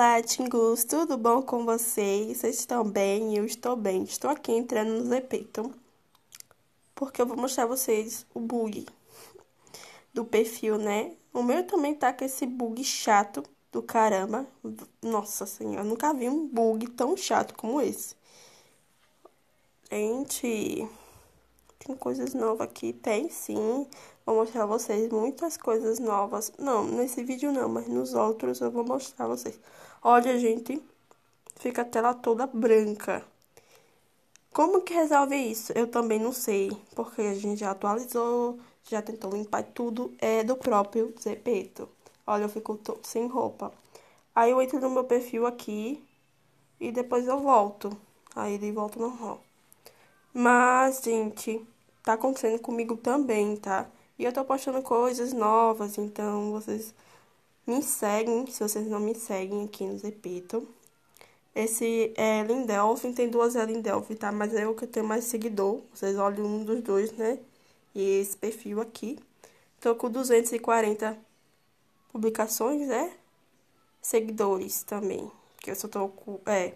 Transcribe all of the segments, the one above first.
Olá, Tingus, tudo bom com vocês? Vocês estão bem? Eu estou bem. Estou aqui entrando no Zepeton porque eu vou mostrar a vocês o bug do perfil, né? O meu também tá com esse bug chato do caramba. Nossa senhora, nunca vi um bug tão chato como esse. Gente, tem coisas novas aqui? Tem sim. Vou mostrar a vocês muitas coisas novas. Não, nesse vídeo não, mas nos outros eu vou mostrar a vocês. Olha, gente, fica a tela toda branca. Como que resolve isso? Eu também não sei, porque a gente já atualizou, já tentou limpar tudo, é do próprio Zepeto. Olha, eu fico sem roupa. Aí eu entro no meu perfil aqui e depois eu volto. Aí ele volta normal. Mas, gente, tá acontecendo comigo também, tá? E eu tô postando coisas novas, então vocês me seguem, se vocês não me seguem aqui no Zepito. Esse é Lindelfin, tem duas Lindelfin, tá? Mas é eu que tenho mais seguidor. Vocês olham um dos dois, né? E esse perfil aqui. Tô com 240 publicações, né? Seguidores também. Que eu só tô com. É.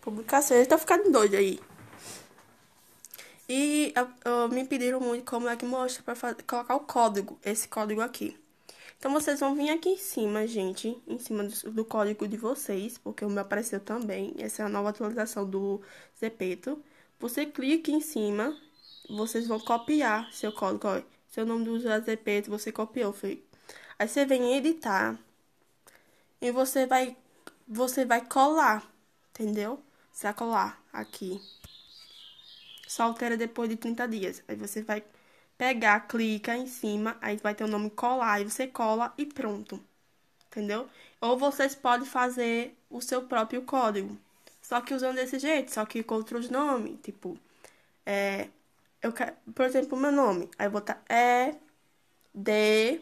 Publicações. Tá ficando doido aí. E uh, me pediram muito como é que mostra para colocar o código, esse código aqui. Então vocês vão vir aqui em cima, gente, em cima do, do código de vocês, porque o meu apareceu também. Essa é a nova atualização do Zepeto. Você clica em cima, vocês vão copiar seu código, ó, seu nome do usuário é Zepeto, você copiou, foi. Aí você vem em editar e você vai você vai colar, entendeu? Você vai colar aqui só altera depois de 30 dias. Aí você vai pegar, clica em cima, aí vai ter o nome colar, aí você cola e pronto. Entendeu? Ou vocês podem fazer o seu próprio código. Só que usando desse jeito, só que com outros nomes. Tipo, é, eu quero, por exemplo, meu nome. Aí boto E, D,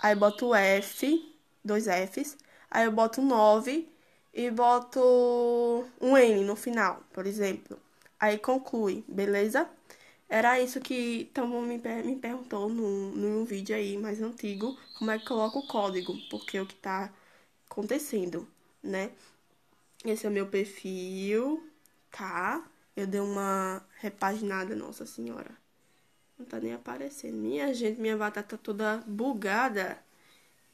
aí boto F, dois Fs. Aí eu boto 9 e boto um N no final, por exemplo. Aí conclui, beleza? Era isso que Tamo me, me perguntou num, num vídeo aí mais antigo, como é que coloca o código, porque é o que tá acontecendo, né? Esse é o meu perfil, tá? Eu dei uma repaginada, nossa senhora. Não tá nem aparecendo. Minha gente, minha batata tá toda bugada.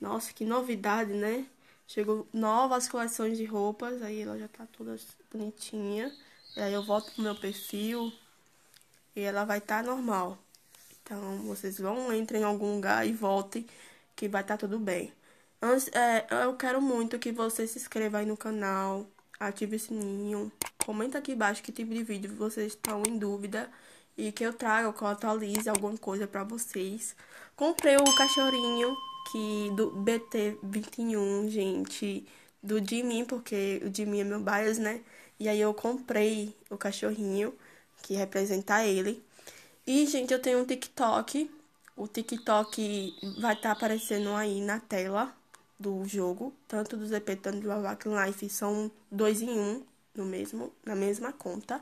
Nossa, que novidade, né? Chegou novas coleções de roupas, aí ela já tá toda bonitinha. E aí eu volto pro meu perfil e ela vai estar tá normal. Então vocês vão, entrem em algum lugar e voltem que vai estar tá tudo bem. Antes, é, eu quero muito que você se inscreva aí no canal, ative o sininho, comenta aqui embaixo que tipo de vídeo vocês estão em dúvida e que eu traga, que eu atualize alguma coisa para vocês. Comprei o cachorrinho que do BT21, gente, do Jimmy, porque o Jimmy é meu bias, né? E aí eu comprei o cachorrinho que representa ele. E, gente, eu tenho um TikTok. O TikTok vai estar tá aparecendo aí na tela do jogo, tanto do ZP tanto do Avakin Life, são dois em um no mesmo, na mesma conta.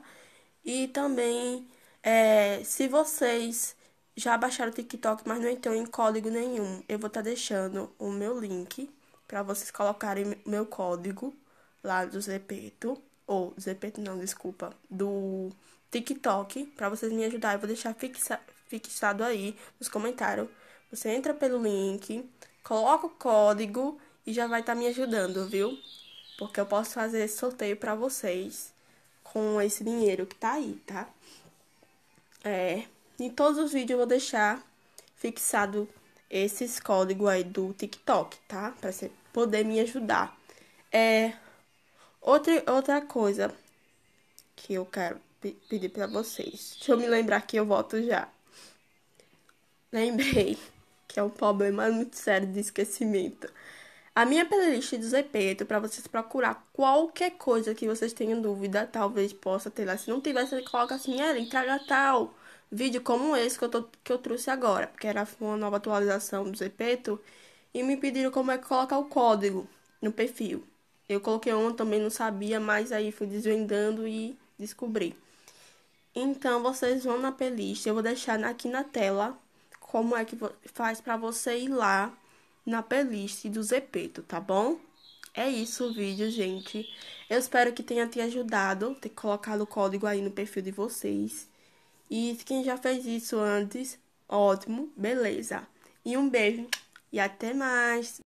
E também, é, se vocês já baixaram o TikTok, mas não estão em código nenhum, eu vou estar tá deixando o meu link para vocês colocarem meu código lá do Zepeto ou Zepeto não, desculpa, do TikTok, para vocês me ajudar, eu vou deixar fixa, fixado aí nos comentários. Você entra pelo link, coloca o código e já vai estar tá me ajudando, viu? Porque eu posso fazer esse sorteio para vocês com esse dinheiro que tá aí, tá? É, em todos os vídeos eu vou deixar fixado esses códigos aí do TikTok, tá? Para você poder me ajudar. É, Outra, outra coisa que eu quero pedir para vocês. Deixa eu me lembrar que eu volto já. Lembrei que é um problema muito sério de esquecimento. A minha playlist do Zepeto, para vocês procurar qualquer coisa que vocês tenham dúvida, talvez possa ter lá. Se não tiver, você coloca assim, é, entrega tal vídeo como esse que eu, tô, que eu trouxe agora, porque era uma nova atualização do Zepeto, e me pediram como é que colocar o código no perfil. Eu coloquei um, também não sabia, mas aí fui desvendando e descobri. Então, vocês vão na playlist. Eu vou deixar aqui na tela como é que faz para você ir lá na playlist do Zepeto, tá bom? É isso o vídeo, gente. Eu espero que tenha te ajudado, ter colocado o código aí no perfil de vocês. E quem já fez isso antes, ótimo, beleza. E um beijo e até mais!